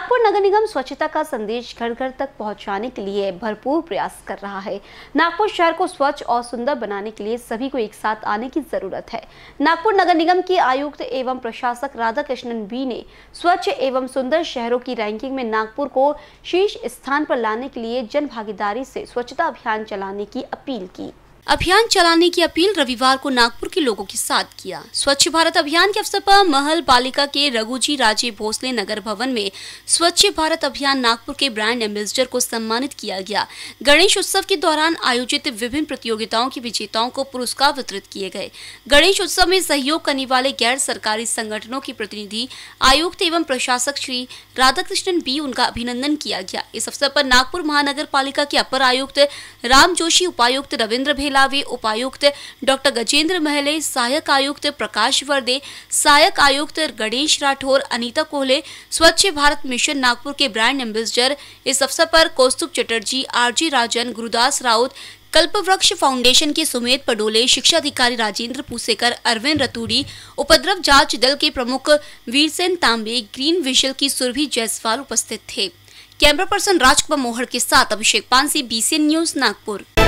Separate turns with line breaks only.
नागपुर नगर निगम स्वच्छता का संदेश घर घर तक पहुंचाने के लिए भरपूर प्रयास कर रहा है नागपुर शहर को स्वच्छ और सुंदर बनाने के लिए सभी को एक साथ आने की जरूरत है नागपुर नगर निगम के आयुक्त एवं प्रशासक राधा कृष्णन बी ने स्वच्छ एवं सुंदर शहरों की रैंकिंग में नागपुर को शीर्ष स्थान पर लाने के लिए जन भागीदारी से स्वच्छता अभियान चलाने की अपील की अभियान चलाने की अपील रविवार को नागपुर के लोगों के साथ किया स्वच्छ भारत अभियान के अवसर पर महल पालिका के रघुजी राजे भोसले नगर भवन में स्वच्छ भारत अभियान नागपुर के ब्रांड एम्बेसडर को सम्मानित किया गया गणेश उत्सव के दौरान आयोजित विभिन्न प्रतियोगिताओं के विजेताओं को पुरस्कार वितरित किए गए गणेश उत्सव में सहयोग करने वाले गैर सरकारी संगठनों के प्रतिनिधि आयुक्त एवं प्रशासक श्री राधाकृष्णन बी उनका अभिनंदन किया गया इस अवसर पर नागपुर महानगर पालिका के अपर आयुक्त राम जोशी उपायुक्त रविन्द्र भेला रंधावे उपायुक्त डॉक्टर गजेंद्र महले सहायक आयुक्त प्रकाश वर्दे सहायक आयुक्त गणेश राठौर अनीता कोहले स्वच्छ भारत मिशन नागपुर के ब्रांड एम्बेसडर इस अवसर पर कौस्तुभ चटर्जी आरजी राजन गुरुदास राउत कल्पवृक्ष फाउंडेशन के सुमेध पडोले शिक्षा अधिकारी राजेंद्र पूसेकर अरविंद रतूड़ी उपद्रव जांच दल के प्रमुख वीरसेन तांबे ग्रीन विशल की सुरभि जायसवाल उपस्थित थे कैमरा पर्सन राजकुमार मोहर के साथ अभिषेक पानसी बीसीएन न्यूज नागपुर